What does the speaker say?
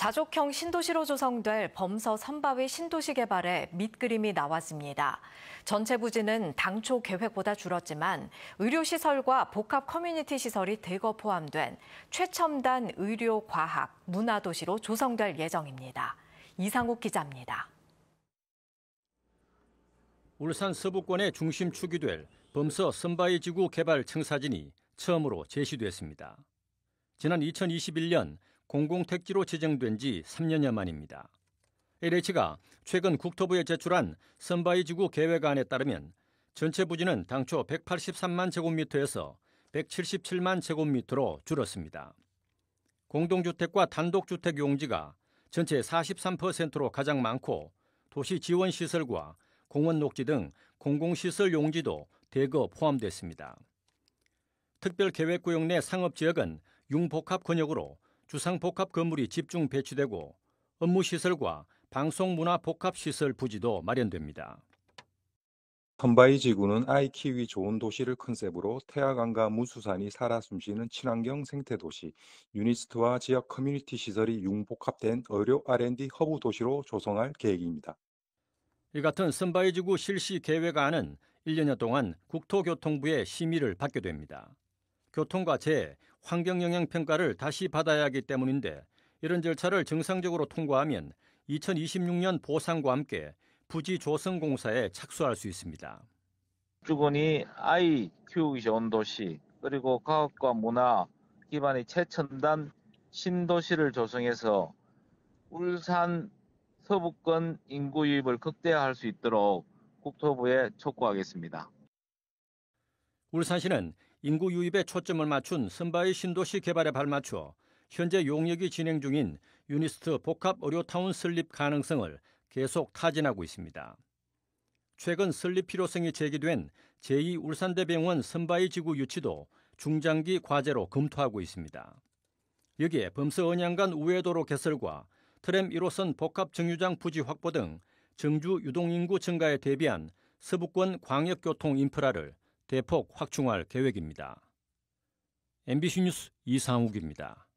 자족형 신도시로 조성될 범서 선바위 신도시 개발에 밑그림이 나왔습니다. 전체 부지는 당초 계획보다 줄었지만 의료시설과 복합 커뮤니티 시설이 대거 포함된 최첨단 의료, 과학, 문화도시로 조성될 예정입니다. 이상욱 기자입니다. 울산 서부권의 중심축이 될 범서 선바위 지구 개발 청사진이 처음으로 제시됐습니다. 지난 2021년 공공택지로 지정된 지 3년여 만입니다. LH가 최근 국토부에 제출한 선바이 지구 계획안에 따르면 전체 부지는 당초 183만 제곱미터에서 177만 제곱미터로 줄었습니다. 공동주택과 단독주택 용지가 전체 43%로 가장 많고 도시 지원 시설과 공원 녹지 등 공공시설 용지도 대거 포함됐습니다. 특별계획구역 내 상업지역은 융복합 권역으로 주상복합 건물이 집중 배치되고 업무시설과 방송문화복합시설 부지도 마련됩니다. 선바이 지구는 아이키위 좋은 도시를 컨셉으로 태아강과 무수산이 살아 숨쉬는 친환경 생태도시, 유니스트와 지역 커뮤니티 시설이 융복합된 의료 R&D 허브 도시로 조성할 계획입니다. 이 같은 선바이 지구 실시 계획안은 1년여 동안 국토교통부의 심의를 받게 됩니다. 교통과 재, 환경 영향 평가를 다시 받아야 하기 때문인데 이런 절차를 정상적으로 통과하면 2026년 보상과 함께 부지 조성 공사에 착수할 수 있습니다. 주군이 아이 키우기 좋은 도시 그리고 과학과 문화 기반의 최첨단 신도시를 조성해서 울산 서부권 인구 유입을 극대화할 수 있도록 국토부에 촉구하겠습니다. 울산시는 인구 유입에 초점을 맞춘 선바이 신도시 개발에 발맞춰 현재 용역이 진행 중인 유니스트 복합 의료타운 설립 가능성을 계속 타진하고 있습니다. 최근 설립 필요성이 제기된 제2울산대병원 선바이 지구 유치도 중장기 과제로 검토하고 있습니다. 여기에 범서 언양간 우회도로 개설과 트램 1호선 복합 정류장 부지 확보 등 정주 유동인구 증가에 대비한 서부권 광역교통 인프라를 대폭 확충할 계획입니다. MBC 뉴스 이상욱입니다.